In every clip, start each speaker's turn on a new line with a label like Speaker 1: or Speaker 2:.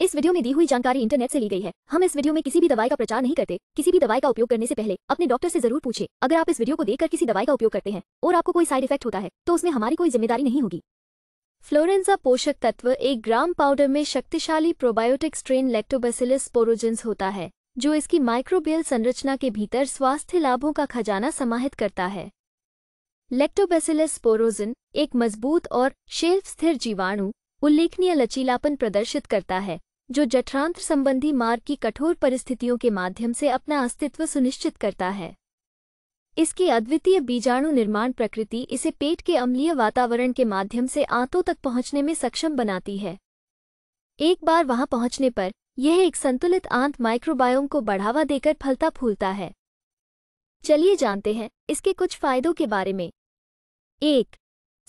Speaker 1: इस वीडियो में दी हुई जानकारी इंटरनेट से ली गई है हम इस वीडियो में किसी भी दवाई का प्रचार नहीं करते किसी भी दवाई का उपयोग करने से पहले अपने डॉक्टर से जरूर पूछे अगर आप इस वीडियो को देखकर किसी दवाई का उपयोग करते हैं और आपको कोई साइड इफेक्ट होता है तो उसमें हमारी कोई जिम्मेदारी नहीं होगी फ्लोरेंजा पोषक तत्व एक ग्राम पाउडर में शक्तिशाली प्रोबायोटिक स्ट्रेन लेक्टोबेसिलिस पोरोजेंस होता है जो इसकी माइक्रोबियल संरचना के भीतर स्वास्थ्य लाभों का खजाना समाहित करता है लेक्टोबेसिलस पोरोजिन एक मजबूत और शेल्फ स्थिर जीवाणु उल्लेखनीय लचीलापन प्रदर्शित करता है जो जठरांत्र संबंधी मार्ग की कठोर परिस्थितियों के माध्यम से अपना अस्तित्व सुनिश्चित करता है इसकी अद्वितीय बीजाणु निर्माण प्रकृति इसे पेट के अम्लीय वातावरण के माध्यम से आंतों तक पहुंचने में सक्षम बनाती है एक बार वहां पहुंचने पर यह एक संतुलित आंत माइक्रोबायोम को बढ़ावा देकर फलता फूलता है चलिए जानते हैं इसके कुछ फायदों के बारे में एक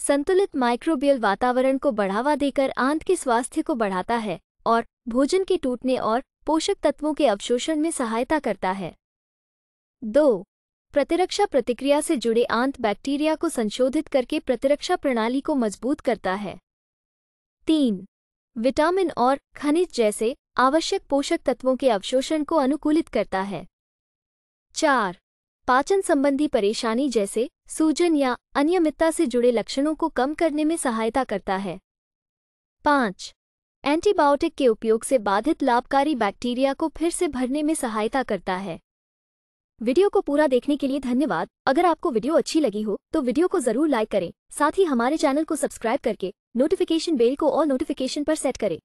Speaker 1: संतुलित माइक्रोबियल वातावरण को बढ़ावा देकर आंत के स्वास्थ्य को बढ़ाता है और भोजन के टूटने और पोषक तत्वों के अवशोषण में सहायता करता है दो प्रतिरक्षा प्रतिक्रिया से जुड़े आंत बैक्टीरिया को संशोधित करके प्रतिरक्षा प्रणाली को मजबूत करता है तीन विटामिन और खनिज जैसे आवश्यक पोषक तत्वों के अवशोषण को अनुकूलित करता है चार पाचन संबंधी परेशानी जैसे सूजन या अनियमितता से जुड़े लक्षणों को कम करने में सहायता करता है पाँच एंटीबायोटिक के उपयोग से बाधित लाभकारी बैक्टीरिया को फिर से भरने में सहायता करता है वीडियो को पूरा देखने के लिए धन्यवाद अगर आपको वीडियो अच्छी लगी हो तो वीडियो को जरूर लाइक करें साथ ही हमारे चैनल को सब्सक्राइब करके नोटिफिकेशन बेल को और नोटिफिकेशन पर सेट करें